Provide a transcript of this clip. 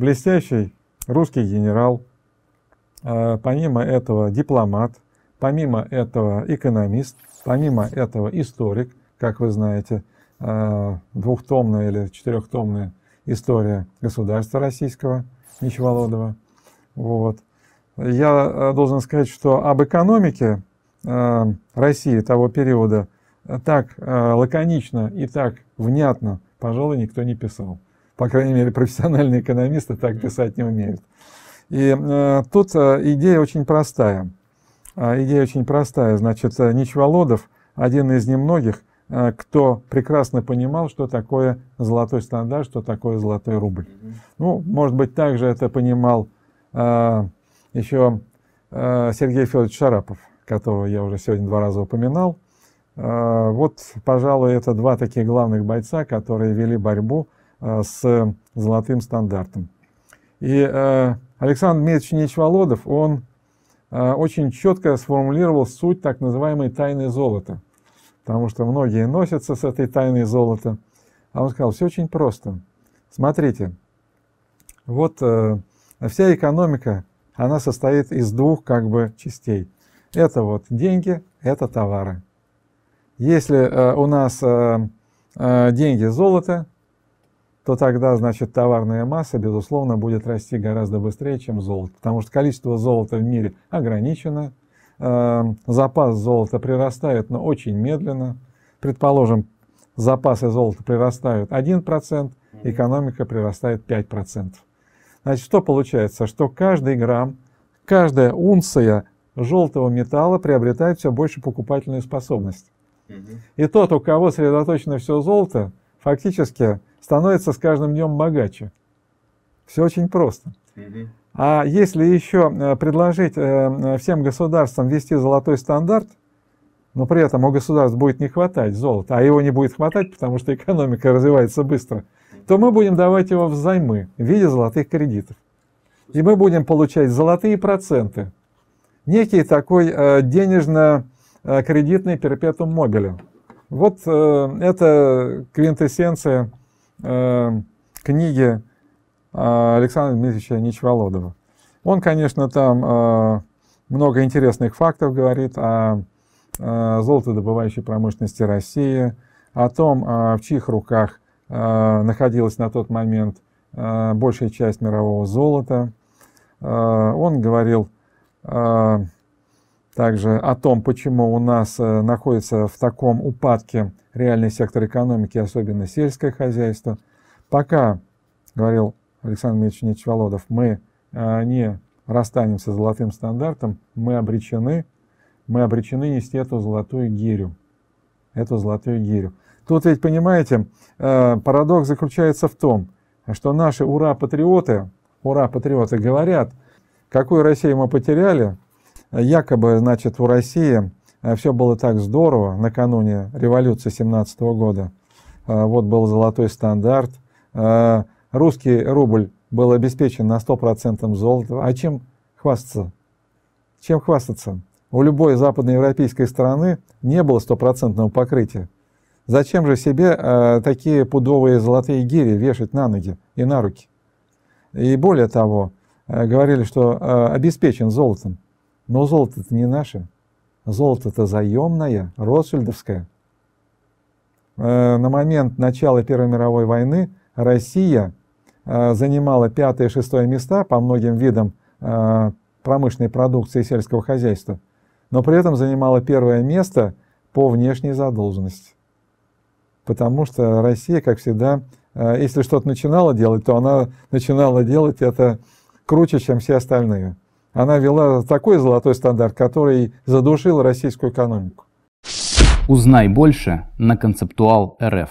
блестящий русский генерал, э, помимо этого дипломат, помимо этого экономист, помимо этого историк, как вы знаете, э, двухтомная или четырехтомная история государства российского Нищеволодова. Вот. Я э, должен сказать, что об экономике России того периода так лаконично и так внятно, пожалуй, никто не писал по крайней мере, профессиональные экономисты так писать не умеют. И э, тут э, идея очень простая. Э, идея очень простая. Значит, э, Ничволодов один из немногих, э, кто прекрасно понимал, что такое золотой стандарт, что такое золотой рубль. Ну, может быть, также это понимал э, еще э, Сергей Федорович Шарапов, которого я уже сегодня два раза упоминал. Э, вот, пожалуй, это два таких главных бойца, которые вели борьбу Э, с золотым стандартом. И э, Александр Дмитриевич Володов, он э, очень четко сформулировал суть так называемой тайны золота, потому что многие носятся с этой тайной золота. А он сказал, все очень просто. Смотрите, вот вся экономика, она состоит из двух как бы частей. Это вот деньги, это товары. Если у нас деньги золото, то тогда, значит, товарная масса, безусловно, будет расти гораздо быстрее, чем золото, потому что количество золота в мире ограничено, эм, запас золота прирастает, но очень медленно. Предположим, запасы золота прирастают 1%, экономика прирастает 5%. Значит, что получается? Что каждый грамм, каждая унция желтого металла приобретает все больше покупательную способность. И тот, у кого сосредоточено все золото, фактически становится с каждым днем богаче. Все очень просто. А если еще э, предложить э, э, всем государствам ввести золотой стандарт, но при этом у государств будет не хватать золота, а его не будет хватать, потому что экономика развивается быстро, то мы будем давать его взаймы в виде золотых кредитов. И мы будем получать золотые проценты, некий такой денежно-кредитный перпетум мобилем. Вот э, это квинтэссенция э, книги э, Александра Дмитриевича Ничволодова. Он, конечно, там э, много интересных фактов говорит о э, золотодобывающей промышленности России, о том, э, в чьих руках э, находилась на тот момент э, большая часть мирового золота. Э, он говорил... Э, также о том, почему у нас э, находится в таком упадке реальный сектор экономики, особенно сельское хозяйство. Пока, говорил Александр Мельчинич Володов, мы э, не расстанемся с золотым стандартом, мы обречены, мы обречены нести эту золотую гирю. Эту золотую гирю. Тут ведь, понимаете, э, парадокс заключается в том, что наши ура-патриоты, ура-патриоты говорят, какую Россию мы потеряли – якобы, значит, в России э, все было так здорово накануне революции 17 года. Э, вот был золотой стандарт. Э, русский рубль был обеспечен на 100% золота. А чем хвастаться? Чем хвастаться? У любой западноевропейской страны не было стопроцентного покрытия. Зачем же себе э, такие пудовые золотые гири вешать на ноги и на руки? И более того, э, говорили, что э, обеспечен золотом. Но золото-то не наше. Золото-то заемное, ротшильдовское. Э, на момент начала Первой мировой войны Россия э, занимала пятое и шестое места по многим видам э, промышленной продукции и сельского хозяйства, но при этом занимала первое место по внешней задолженности. Потому что Россия, как всегда, если что-то начинала делать, то она начинала делать это круче, чем все остальные она вела такой золотой стандарт, который задушил российскую экономику. Узнай больше на концептуал РФ.